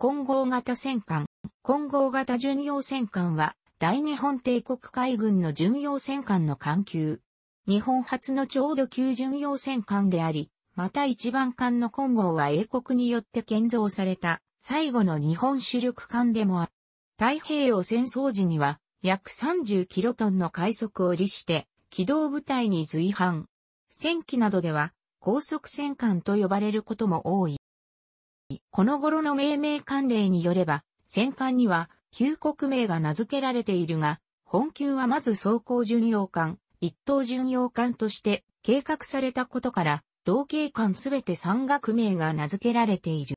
混合型戦艦。混合型巡洋戦艦は、大日本帝国海軍の巡洋戦艦の艦級。日本初のちょうど級巡洋戦艦であり、また一番艦の混合は英国によって建造された、最後の日本主力艦でもある。太平洋戦争時には、約30キロトンの快速を利して、機動部隊に随伴。戦機などでは、高速戦艦と呼ばれることも多い。この頃の命名慣例によれば、戦艦には旧国名が名付けられているが、本級はまず装甲巡洋艦、一等巡洋艦として計画されたことから、同型艦すべて三学名が名付けられている。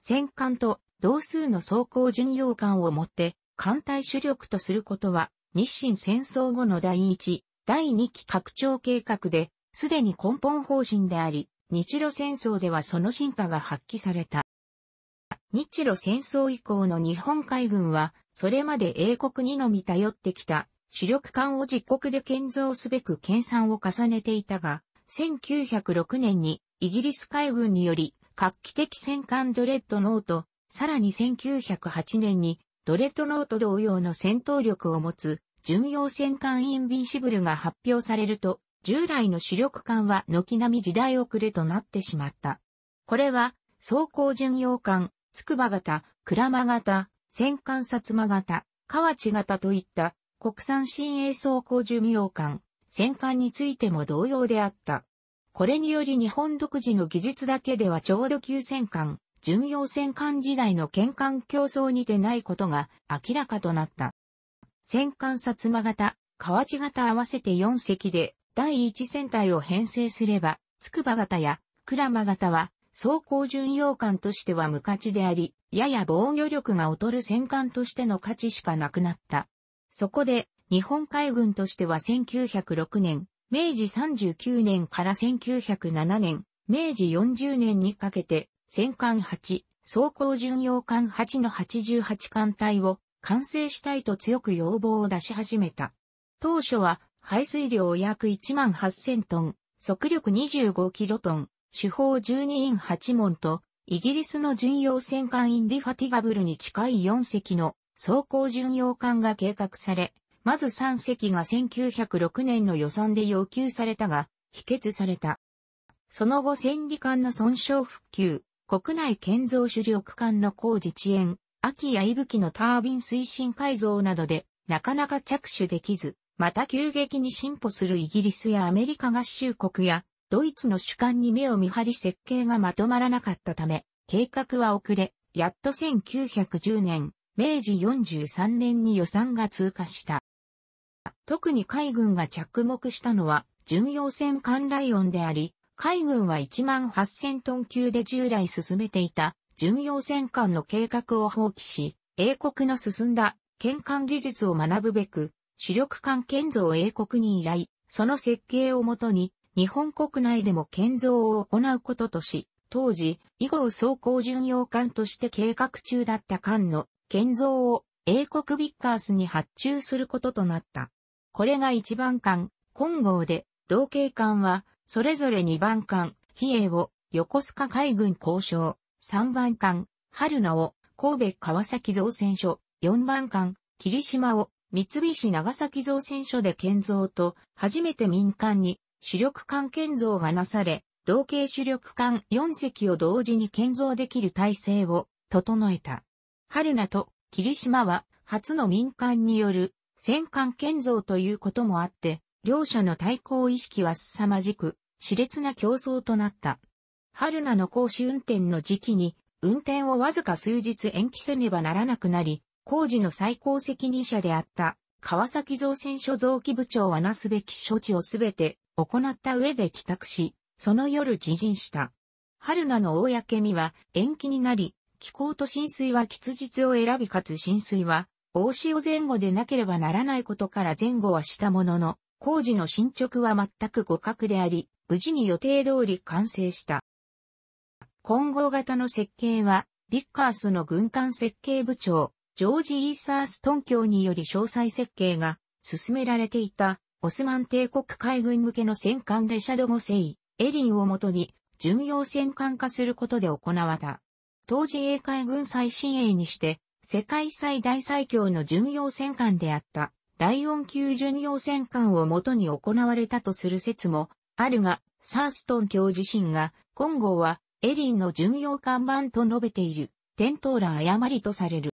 戦艦と同数の装甲巡洋艦をもって、艦隊主力とすることは、日清戦争後の第1、第2期拡張計画で、すでに根本方針であり、日露戦争ではその進化が発揮された。日露戦争以降の日本海軍は、それまで英国にのみ頼ってきた主力艦を自国で建造すべく研鑽を重ねていたが、1906年にイギリス海軍により画期的戦艦ドレッドノート、さらに1908年にドレッドノート同様の戦闘力を持つ巡洋戦艦インビンシブルが発表されると、従来の主力艦は軒並み時代遅れとなってしまった。これは、装甲巡洋艦、筑波型、鞍馬型、戦艦薩摩型、河内型といった国産新鋭装甲巡洋艦、戦艦についても同様であった。これにより日本独自の技術だけではちょうど急戦艦、巡洋戦艦時代の県艦競争にてないことが明らかとなった。戦艦薩摩型、河内型合わせて4隻で第1戦隊を編成すれば、筑波型や鞍馬型は、走行巡洋艦としては無価値であり、やや防御力が劣る戦艦としての価値しかなくなった。そこで、日本海軍としては1906年、明治39年から1907年、明治40年にかけて、戦艦8、走行巡洋艦8の88艦隊を完成したいと強く要望を出し始めた。当初は排水量約1万8000トン、速力25キロトン、主砲12イン8門と、イギリスの巡洋戦艦インディファティガブルに近い4隻の装甲巡洋艦が計画され、まず3隻が1906年の予算で要求されたが、否決された。その後戦利艦の損傷復旧、国内建造主力艦の工事遅延、秋や息吹のタービン推進改造などで、なかなか着手できず、また急激に進歩するイギリスやアメリカ合衆国やドイツの主観に目を見張り設計がまとまらなかったため、計画は遅れ、やっと1910年、明治43年に予算が通過した。特に海軍が着目したのは、巡洋船艦ライオンであり、海軍は1万8000トン級で従来進めていた巡洋船艦の計画を放棄し、英国の進んだ、玄関技術を学ぶべく、主力艦建造英国に依頼、その設計をもとに、日本国内でも建造を行うこととし、当時、以後走行巡洋艦として計画中だった艦の建造を英国ビッカースに発注することとなった。これが1番艦、金剛で、同型艦は、それぞれ2番艦、比叡を、横須賀海軍交渉、3番艦、春名を、神戸川崎造船所、4番艦、霧島を、三菱長崎造船所で建造と、初めて民間に主力艦建造がなされ、同型主力艦4隻を同時に建造できる体制を整えた。春名と霧島は初の民間による戦艦建造ということもあって、両者の対抗意識は凄まじく、熾烈な競争となった。春名の講師運転の時期に、運転をわずか数日延期せねばならなくなり、工事の最高責任者であった川崎造船所造機部長はなすべき処置をすべて行った上で帰宅し、その夜自陣した。春菜の公みは延期になり、気候と浸水は吉日を選びかつ浸水は大潮前後でなければならないことから前後はしたものの、工事の進捗は全く互角であり、無事に予定通り完成した。混合型の設計は、ビッカースの軍艦設計部長、ジョージ・イーサーストン教により詳細設計が進められていた、オスマン帝国海軍向けの戦艦レシャドゴセイ、エリンをもとに、巡洋戦艦化することで行われた。当時英海軍最新鋭にして、世界最大最強の巡洋戦艦であった、ライオン級巡洋戦艦をもとに行われたとする説もあるが、サーストン教自身が、今後はエリンの巡洋艦版と述べている、点灯ら誤りとされる。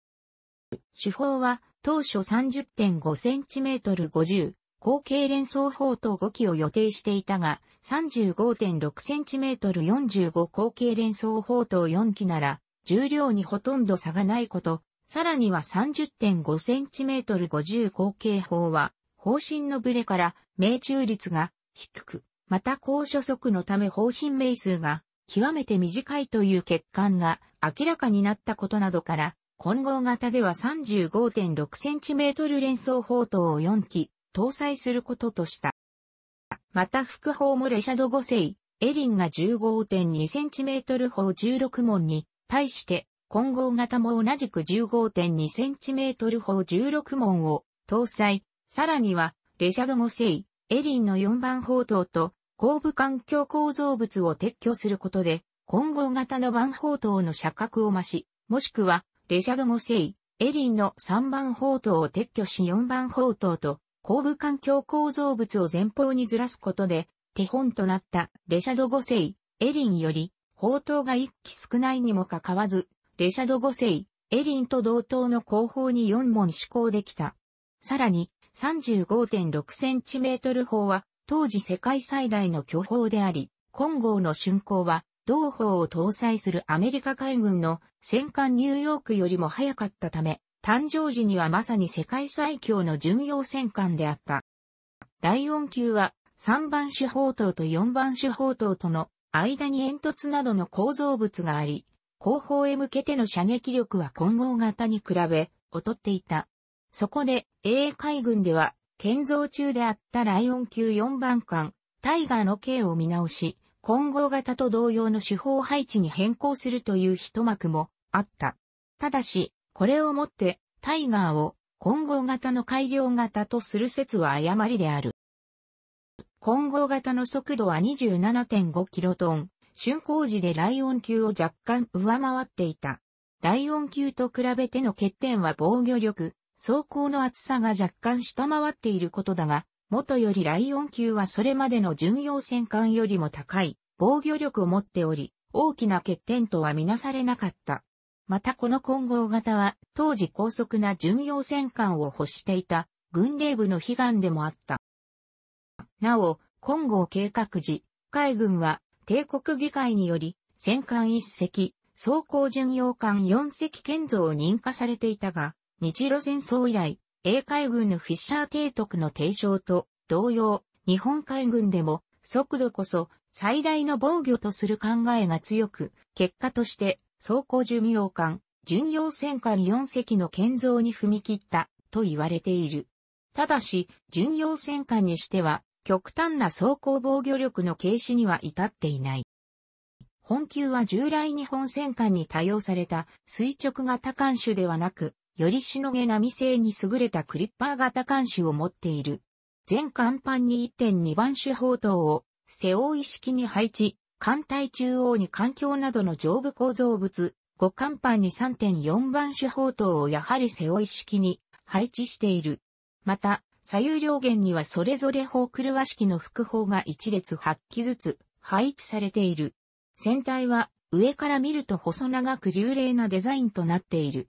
手法は当初 30.5cm50、後継連装砲と5機を予定していたが、35.6cm45 後継連装砲と4機なら、重量にほとんど差がないこと、さらには 30.5cm50 後継砲は、方針のブレから命中率が低く、また高所速のため方針命数が極めて短いという欠陥が明らかになったことなどから、混合型では 35.6cm 連装砲塔を4機搭載することとした。また副砲もレシャド5世、エリンが 15.2cm 砲16門に対して混合型も同じく 15.2cm 砲16門を搭載、さらにはレシャド5世、エリンの4番砲塔と後部環境構造物を撤去することで混合型の番砲塔の射角を増し、もしくはレジャドモセイ、エリンの3番砲塔を撤去し4番砲塔と後部環境構造物を前方にずらすことで、手本となったレシャド5世、エリンより、砲塔が1機少ないにもかかわず、レシャド5世、エリンと同等の後方に4門施行できた。さらに、35.6センチメートル砲は、当時世界最大の巨砲であり、金剛の竣工は、同砲を搭載するアメリカ海軍の戦艦ニューヨークよりも早かったため、誕生時にはまさに世界最強の巡洋戦艦であった。ライオン級は3番手砲塔と4番手砲塔との間に煙突などの構造物があり、後方へ向けての射撃力は混合型に比べ劣っていた。そこで、英海軍では建造中であったライオン級4番艦、タイガーの形を見直し、混合型と同様の手法配置に変更するという一幕もあった。ただし、これをもってタイガーを混合型の改良型とする説は誤りである。混合型の速度は2 7 5トン、竣工時でライオン級を若干上回っていた。ライオン級と比べての欠点は防御力、走行の厚さが若干下回っていることだが、元よりライオン級はそれまでの巡洋戦艦よりも高い防御力を持っており、大きな欠点とはみなされなかった。またこの混合型は当時高速な巡洋戦艦を欲していた軍令部の悲願でもあった。なお、混合計画時、海軍は帝国議会により戦艦一隻、装甲巡洋艦四隻建造を認可されていたが、日露戦争以来、英海軍のフィッシャー提督の提唱と同様、日本海軍でも速度こそ最大の防御とする考えが強く、結果として走行寿命艦、巡洋戦艦4隻の建造に踏み切ったと言われている。ただし、巡洋戦艦にしては極端な走行防御力の軽視には至っていない。本級は従来日本戦艦に多用された垂直型艦種ではなく、よりしのげな未成に優れたクリッパー型艦視を持っている。全艦板に1.2番手砲塔を背負い式に配置、艦隊中央に環境などの上部構造物、5艦板に3.4番手砲塔をやはり背負い式に配置している。また、左右両舷にはそれぞれ砲狂わ式の副砲が1列8機ずつ配置されている。船体は上から見ると細長く流麗なデザインとなっている。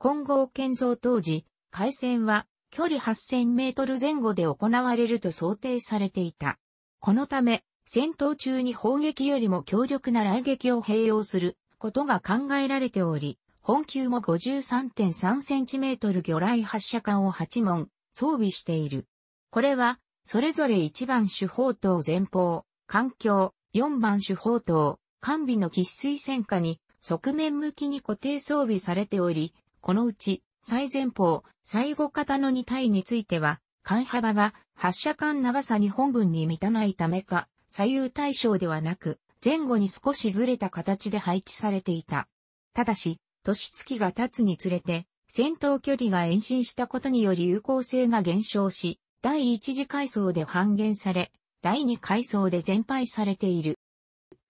今後建造当時、海戦は距離8000メートル前後で行われると想定されていた。このため、戦闘中に砲撃よりも強力な雷撃を併用することが考えられており、本級も5 3 3トル魚雷発射管を8門装備している。これは、それぞれ1番主砲塔前方、環境、4番主砲塔、完備の喫水戦火に側面向きに固定装備されており、このうち、最前方、最後方の2体については、間幅が発射間長さ日本文に満たないためか、左右対称ではなく、前後に少しずれた形で配置されていた。ただし、年月が経つにつれて、戦闘距離が延伸したことにより有効性が減少し、第1次階層で半減され、第2階層で全廃されている。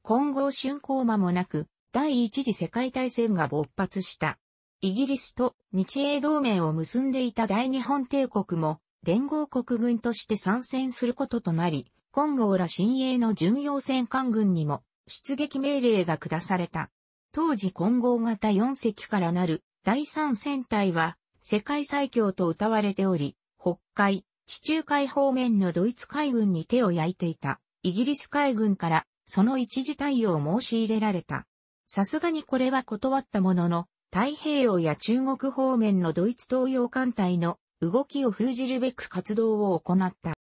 今後春工間もなく、第1次世界大戦が勃発した。イギリスと日英同盟を結んでいた大日本帝国も連合国軍として参戦することとなり、金剛ら新鋭の巡洋戦艦軍にも出撃命令が下された。当時混合型4隻からなる第3戦隊は世界最強と謳われており、北海、地中海方面のドイツ海軍に手を焼いていたイギリス海軍からその一時対応を申し入れられた。さすがにこれは断ったものの、太平洋や中国方面のドイツ東洋艦隊の動きを封じるべく活動を行った。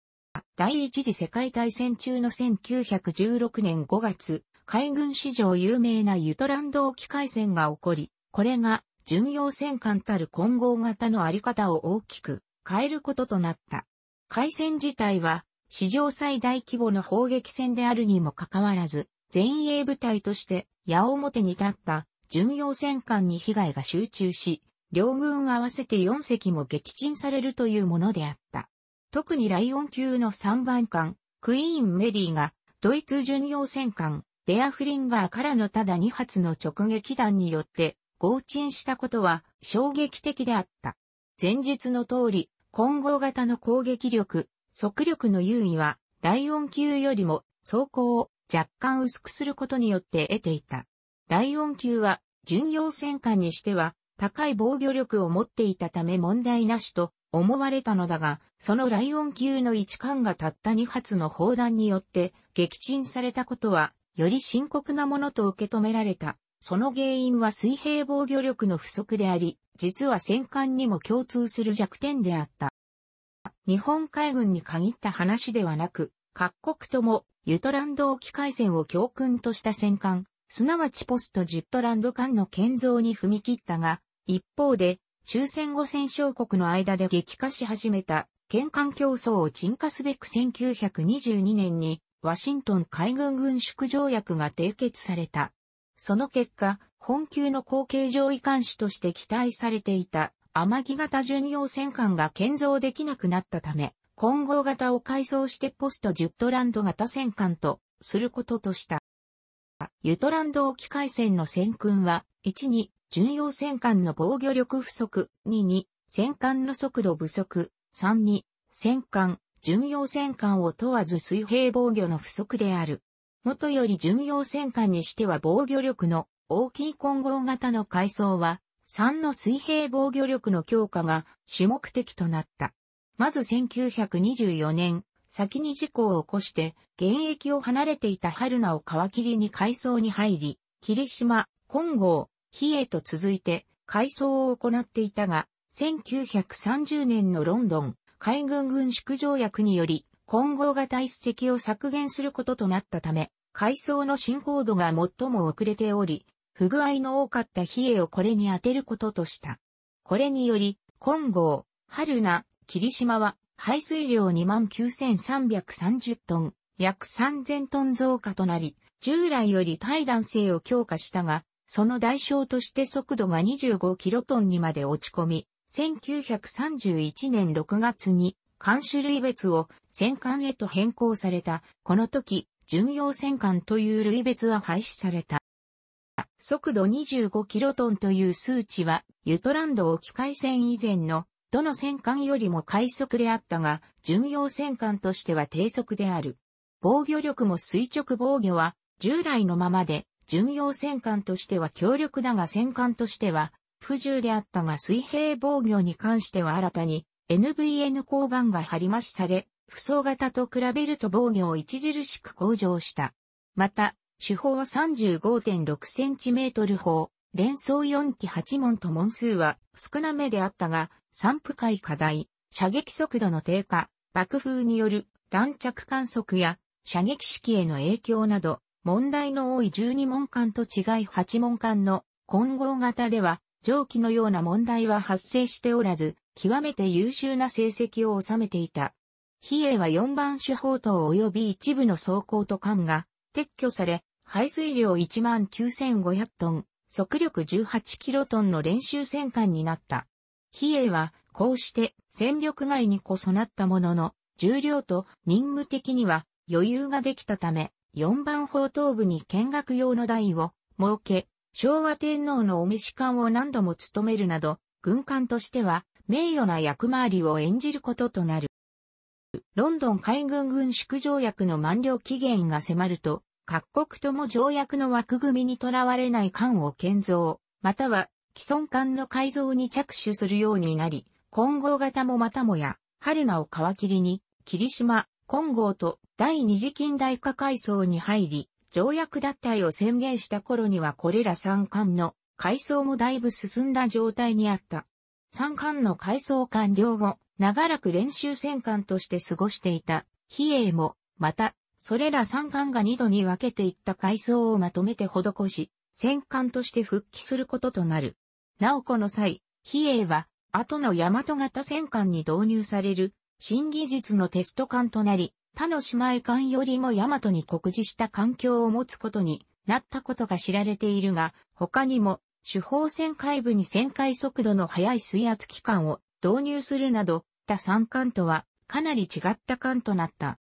第一次世界大戦中の1916年5月、海軍史上有名なユトランド沖海戦が起こり、これが巡洋戦艦たる混合型のあり方を大きく変えることとなった。海戦自体は史上最大規模の砲撃戦であるにもかかわらず、前衛部隊として矢面に立った巡洋戦艦に被害が集中し、両軍合わせて4隻も撃沈されるというものであった。特にライオン級の3番艦、クイーン・メリーが、ドイツ巡洋戦艦、デアフリンガーからのただ2発の直撃弾によって、合沈したことは衝撃的であった。前述の通り、混合型の攻撃力、速力の優位は、ライオン級よりも、装甲を若干薄くすることによって得ていた。ライオン級は、巡洋戦艦にしては、高い防御力を持っていたため問題なしと思われたのだが、そのライオン級の一艦がたった2発の砲弾によって撃沈されたことは、より深刻なものと受け止められた。その原因は水平防御力の不足であり、実は戦艦にも共通する弱点であった。日本海軍に限った話ではなく、各国とも、ユトランド沖海戦を教訓とした戦艦、すなわちポストジュットランド間の建造に踏み切ったが、一方で、終戦後戦勝国の間で激化し始めた、県艦競争を鎮火すべく1922年に、ワシントン海軍軍縮条約が締結された。その結果、本級の後継上位艦種として期待されていた、天城型巡洋戦艦が建造できなくなったため、混合型を改装してポストジュットランド型戦艦とすることとした。ユトランド沖海戦の戦訓は、1に、巡洋戦艦の防御力不足、2に、戦艦の速度不足、3に、戦艦、巡洋戦艦を問わず水平防御の不足である。元より巡洋戦艦にしては防御力の大きい混合型の海藻は、3の水平防御力の強化が主目的となった。まず1924年、先に事故を起こして、現役を離れていた春菜を皮切りに海藻に入り、霧島、金剛、比叡と続いて、改装を行っていたが、1930年のロンドン、海軍軍縮条約により、混合型一石を削減することとなったため、改装の進行度が最も遅れており、不具合の多かった比叡をこれに当てることとした。これにより、金剛、春菜、霧島は排水量29,330トン、約3000トン増加となり、従来より対弾性を強化したが、その代償として速度が25キロトンにまで落ち込み、1931年6月に、艦種類別を戦艦へと変更された。この時、巡洋戦艦という類別は廃止された。速度25キロトンという数値は、ユトランド沖海戦以前のどの戦艦よりも快速であったが、巡洋戦艦としては低速である。防御力も垂直防御は、従来のままで、巡洋戦艦としては強力だが戦艦としては、不由であったが水平防御に関しては新たに、NVN 交番が張り増しされ、不装型と比べると防御を著しく向上した。また、手法は3 5 6トル砲、連装4機8門と門数は少なめであったが、散布会課題、射撃速度の低下、爆風による弾着観測や射撃式への影響など、問題の多い12門間と違い8門間の混合型では、蒸気のような問題は発生しておらず、極めて優秀な成績を収めていた。比叡は4番手砲塔及び一部の装甲と艦が撤去され、排水量19,500トン、速力18キロトンの練習戦艦になった。比叡は、こうして戦力外にこそなったものの、重量と任務的には余裕ができたため、四番砲頭部に見学用の台を設け、昭和天皇のお召し官を何度も務めるなど、軍艦としては名誉な役回りを演じることとなる。ロンドン海軍軍縮条約の満了期限が迫ると、各国とも条約の枠組みにとらわれない艦を建造、または既存艦の改造に着手するようになり、混合型もまたもや、春名を皮切りに、霧島、混合と第二次近代化階層に入り、条約脱退を宣言した頃にはこれら三艦の改装もだいぶ進んだ状態にあった。三艦の改装完了後、長らく練習戦艦として過ごしていた、比叡も、また、それら三艦が二度に分けていった改装をまとめて施し、戦艦として復帰することとなる。なおこの際、比叡は、後の大和型戦艦に導入される、新技術のテスト艦となり、他の姉妹艦よりも大和に酷似した環境を持つことになったことが知られているが、他にも、主砲戦海部に旋回速度の速い水圧機関を導入するなど、他三艦とはかなり違った艦となった。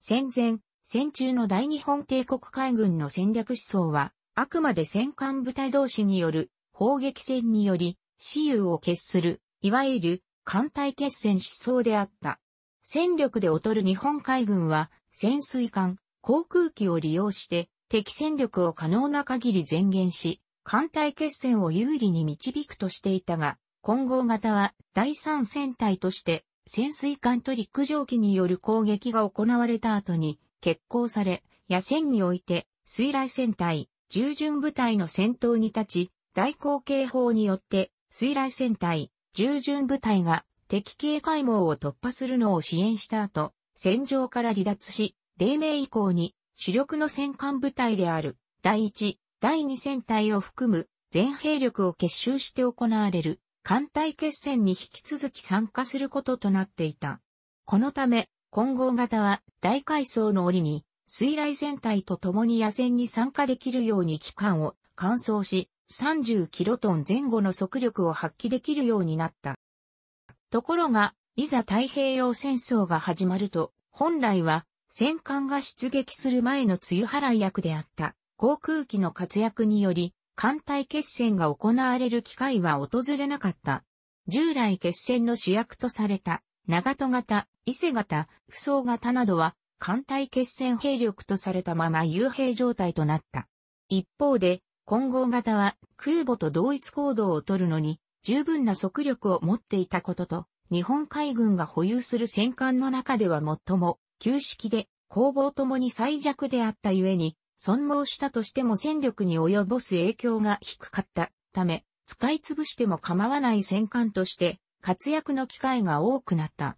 戦前、戦中の大日本帝国海軍の戦略思想は、あくまで戦艦部隊同士による砲撃戦により、私有を決する、いわゆる、艦隊決戦思想であった。戦力で劣る日本海軍は、潜水艦、航空機を利用して、敵戦力を可能な限り前言し、艦隊決戦を有利に導くとしていたが、混合型は第三戦隊として、潜水艦と陸上機による攻撃が行われた後に、決行され、野戦において、水雷戦隊、従順部隊の戦闘に立ち、大口径砲によって、水雷戦隊、従順部隊が敵警戒網を突破するのを支援した後、戦場から離脱し、黎明以降に主力の戦艦部隊である第1、第2戦隊を含む全兵力を結集して行われる艦隊決戦に引き続き参加することとなっていた。このため、混合型は大階層の折に水雷戦隊と共に野戦に参加できるように期間を乾燥し、30キロトン前後の速力を発揮できるようになった。ところが、いざ太平洋戦争が始まると、本来は戦艦が出撃する前の梅雨払い役であった航空機の活躍により、艦隊決戦が行われる機会は訪れなかった。従来決戦の主役とされた長戸型、伊勢型、不走型などは艦隊決戦兵力とされたまま遊兵状態となった。一方で、混合型は空母と同一行動を取るのに十分な速力を持っていたことと、日本海軍が保有する戦艦の中では最も旧式で攻防ともに最弱であったゆえに、損耗したとしても戦力に及ぼす影響が低かったため、使い潰しても構わない戦艦として活躍の機会が多くなった。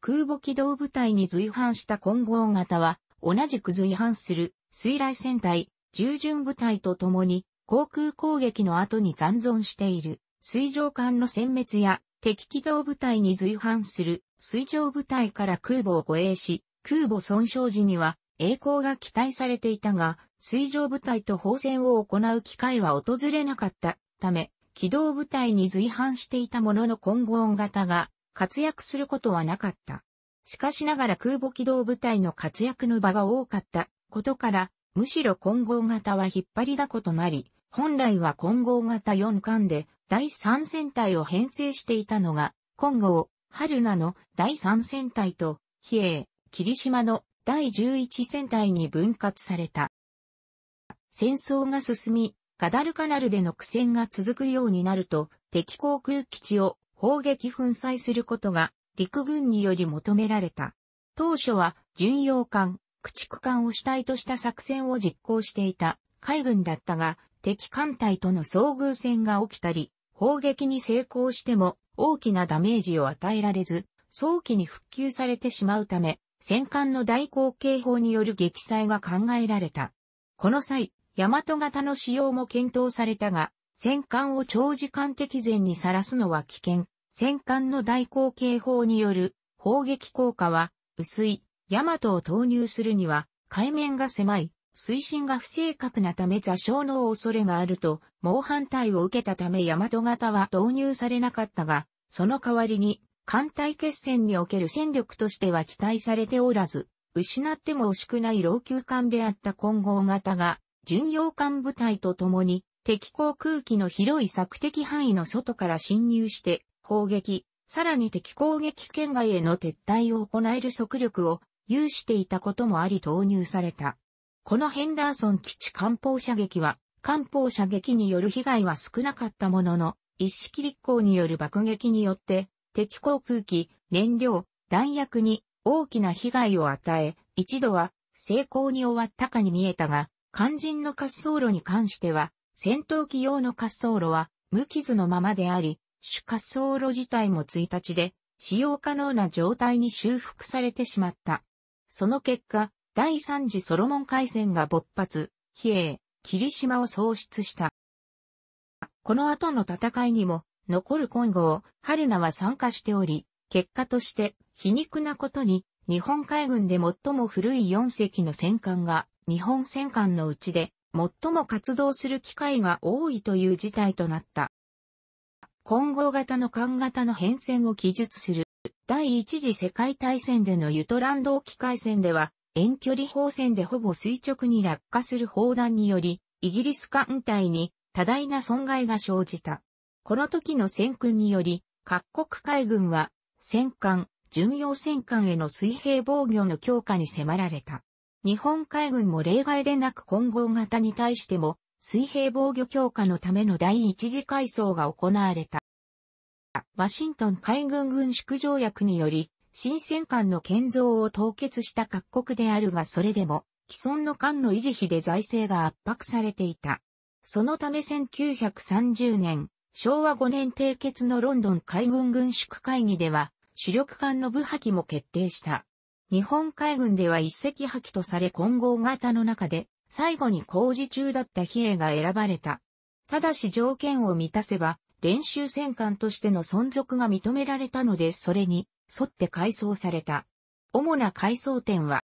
空母機動部隊に随伴した混合型は、同じく随伴する水雷戦隊従順部隊と共に航空攻撃の後に残存している水上艦の殲滅や敵機動部隊に随伴する水上部隊から空母を護衛し、空母損傷時には栄光が期待されていたが、水上部隊と砲戦を行う機会は訪れなかったため、機動部隊に随伴していたものの混合型が活躍することはなかった。しかしながら空母機動部隊の活躍の場が多かったことから、むしろ混合型は引っ張りだことなり、本来は混合型4巻で第3戦隊を編成していたのが、混合、春菜の第3戦隊と、比叡、霧島の第11戦隊に分割された。戦争が進み、ガダルカナルでの苦戦が続くようになると、敵航空基地を砲撃粉砕することが陸軍により求められた。当初は巡洋艦、駆逐艦を主体とした作戦を実行していた海軍だったが、敵艦隊との遭遇戦が起きたり、砲撃に成功しても大きなダメージを与えられず、早期に復旧されてしまうため、戦艦の大口径砲による撃砕が考えられた。この際、大和型の使用も検討されたが、戦艦を長時間敵前にさらすのは危険。戦艦の大口径砲による砲撃効果は薄い。ヤマトを投入するには、海面が狭い、水深が不正確なため座礁の恐れがあると、猛反対を受けたためヤマト型は導入されなかったが、その代わりに、艦隊決戦における戦力としては期待されておらず、失っても惜しくない老朽艦であった混合型が、巡洋艦部隊と共に、敵航空機の広い索敵範囲の外から侵入して、砲撃、さらに敵攻撃圏外への撤退を行える速力を有していたこともあり投入された。このヘンダーソン基地艦砲射撃は、艦砲射撃による被害は少なかったものの、一式立候による爆撃によって、敵航空機、燃料、弾薬に大きな被害を与え、一度は成功に終わったかに見えたが、肝心の滑走路に関しては、戦闘機用の滑走路は無傷のままであり、主滑走路自体も1日で使用可能な状態に修復されてしまった。その結果、第三次ソロモン海戦が勃発、比叡、霧島を喪失した。この後の戦いにも、残る今後を、春名は参加しており、結果として、皮肉なことに、日本海軍で最も古い4隻の戦艦が、日本戦艦のうちで、最も活動する機会が多いという事態となった。混合型の艦型の変遷を記述する第一次世界大戦でのユトランド機海戦では、遠距離砲戦でほぼ垂直に落下する砲弾により、イギリス艦隊に多大な損害が生じた。この時の戦訓により、各国海軍は、戦艦、巡洋戦艦への水平防御の強化に迫られた。日本海軍も例外でなく混合型に対しても、水平防御強化のための第一次改装が行われた。ワシントン海軍軍縮条約により、新戦艦の建造を凍結した各国であるがそれでも、既存の艦の維持費で財政が圧迫されていた。そのため1930年、昭和5年締結のロンドン海軍軍縮会議では、主力艦の部破棄も決定した。日本海軍では一隻破棄とされ混合型の中で、最後に工事中だった比叡が選ばれた。ただし条件を満たせば、練習戦艦としての存続が認められたのでそれに沿って改装された。主な改装点は、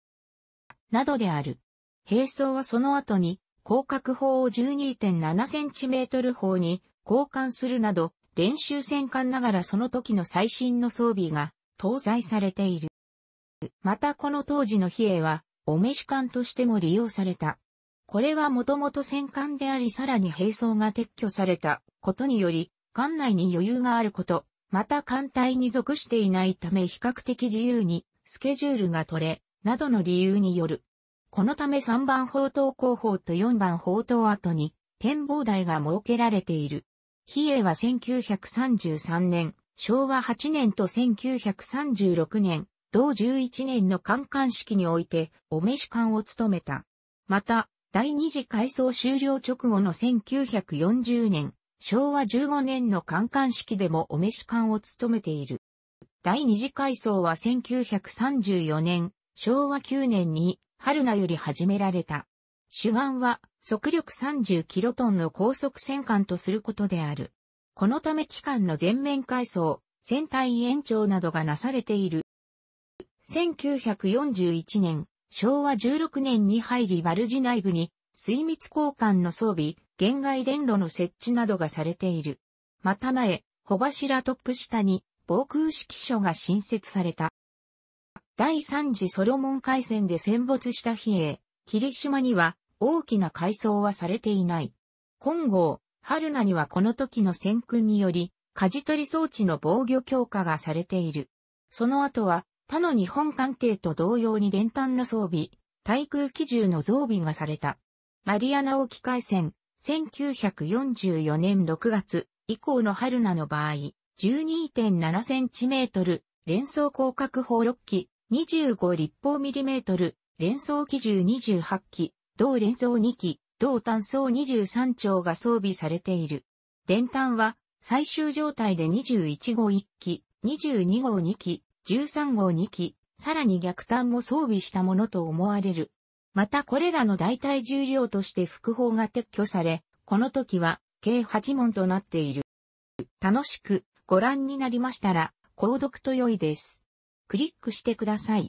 などである。兵装はその後に、広角砲を1 2 7トル砲に交換するなど、練習戦艦ながらその時の最新の装備が搭載されている。またこの当時の比叡は、お召し艦としても利用された。これはもともと戦艦でありさらに兵装が撤去されたことにより、艦内に余裕があること、また艦隊に属していないため比較的自由にスケジュールが取れ、などの理由による。このため3番砲塔後方と4番砲塔跡に展望台が設けられている。比叡は1933年、昭和8年と1936年、同11年の観艦式において、お召し艦を務めた。また、第二次改装終了直後の1940年、昭和15年の観官式でもお召し官を務めている。第二次改装は1934年、昭和9年に春名より始められた。主眼は速力30キロトンの高速戦艦とすることである。このため機関の全面改装、船体延長などがなされている。1941年、昭和16年に入りバルジ内部に水密交換の装備、限外電路の設置などがされている。また前、穂柱トップ下に防空式所が新設された。第3次ソロモン海戦で戦没した比叡、霧島には大きな改装はされていない。今後、春菜にはこの時の戦訓により、舵取り装置の防御強化がされている。その後は、他の日本艦艇と同様に電端の装備、対空機銃の増備がされた。マリアナ沖海戦、1944年6月以降の春菜の場合、12.7センチメートル、連装広角砲6機、25立方ミリメートル、連装機銃28機、同連装2機、同単装23丁が装備されている。電単は最終状態で21号1機、22号2機、13号2機、さらに逆単も装備したものと思われる。またこれらの代替重量として複法が撤去され、この時は計8問となっている。楽しくご覧になりましたら、購読と良いです。クリックしてください。